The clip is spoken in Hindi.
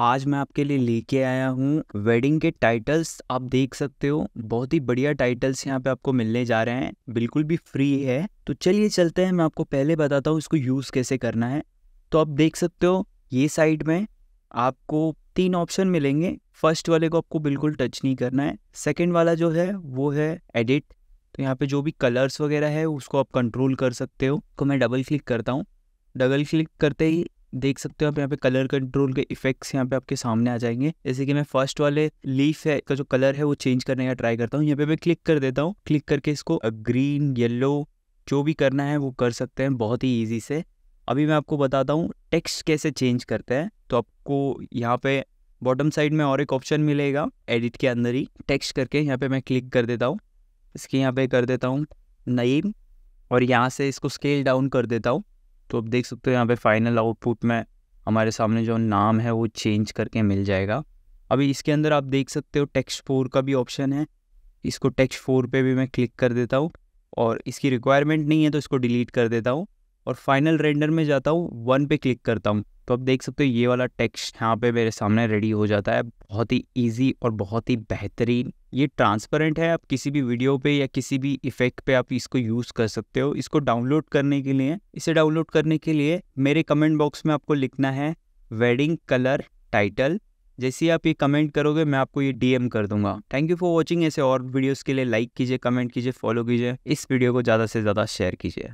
आज मैं आपके लिए लेके आया हूँ वेडिंग के टाइटल्स आप देख सकते हो बहुत ही बढ़िया टाइटल्स यहाँ पे आपको मिलने जा रहे हैं बिल्कुल भी फ्री है तो चलिए चलते हैं मैं आपको पहले बताता हूँ इसको यूज़ कैसे करना है तो आप देख सकते हो ये साइड में आपको तीन ऑप्शन मिलेंगे फर्स्ट वाले को आपको बिल्कुल टच नहीं करना है सेकेंड वाला जो है वो है एडिट तो यहाँ पे जो भी कलर्स वगैरह है उसको आप कंट्रोल कर सकते हो तो मैं डबल क्लिक करता हूँ डबल क्लिक करते ही देख सकते हो आप यहाँ पे कलर कंट्रोल के इफेक्ट्स यहाँ पे आपके सामने आ जाएंगे जैसे कि मैं फर्स्ट वाले लीफ है का जो कलर है वो चेंज करने का ट्राई करता हूँ यहाँ पे मैं क्लिक कर देता हूँ क्लिक करके इसको ग्रीन येलो जो भी करना है वो कर सकते हैं बहुत ही ईजी से अभी मैं आपको बताता हूँ टेक्स्ट कैसे चेंज करते हैं तो आपको यहाँ पे बॉटम साइड में और एक ऑप्शन मिलेगा एडिट के अंदर ही टेक्स्ट करके यहाँ पे मैं क्लिक कर देता हूँ इसके यहाँ पे कर देता हूँ नईम और यहाँ से इसको स्केल डाउन कर देता हूँ तो आप देख सकते हो यहाँ पे फाइनल आउटपुट में हमारे सामने जो नाम है वो चेंज करके मिल जाएगा अभी इसके अंदर आप देख सकते हो टेक्स्ट फोर का भी ऑप्शन है इसको टेक्स्ट फोर पे भी मैं क्लिक कर देता हूँ और इसकी रिक्वायरमेंट नहीं है तो इसको डिलीट कर देता हूँ और फाइनल रेंडर में जाता हूँ वन पे क्लिक करता हूँ तो आप देख सकते हो ये वाला टेक्स्ट यहाँ पे मेरे सामने रेडी हो जाता है बहुत ही ईजी और बहुत ही बेहतरीन ये ट्रांसपेरेंट है आप किसी भी वीडियो पे या किसी भी इफेक्ट पे आप इसको यूज़ कर सकते हो इसको डाउनलोड करने के लिए इसे डाउनलोड करने के लिए मेरे कमेंट बॉक्स में आपको लिखना है वेडिंग कलर टाइटल जैसे ही आप ये कमेंट करोगे मैं आपको ये डीएम कर दूंगा थैंक यू फॉर वॉचिंग ऐसे और वीडियोज़ के लिए लाइक कीजिए कमेंट कीजिए फॉलो कीजिए इस वीडियो को ज़्यादा से ज़्यादा शेयर कीजिए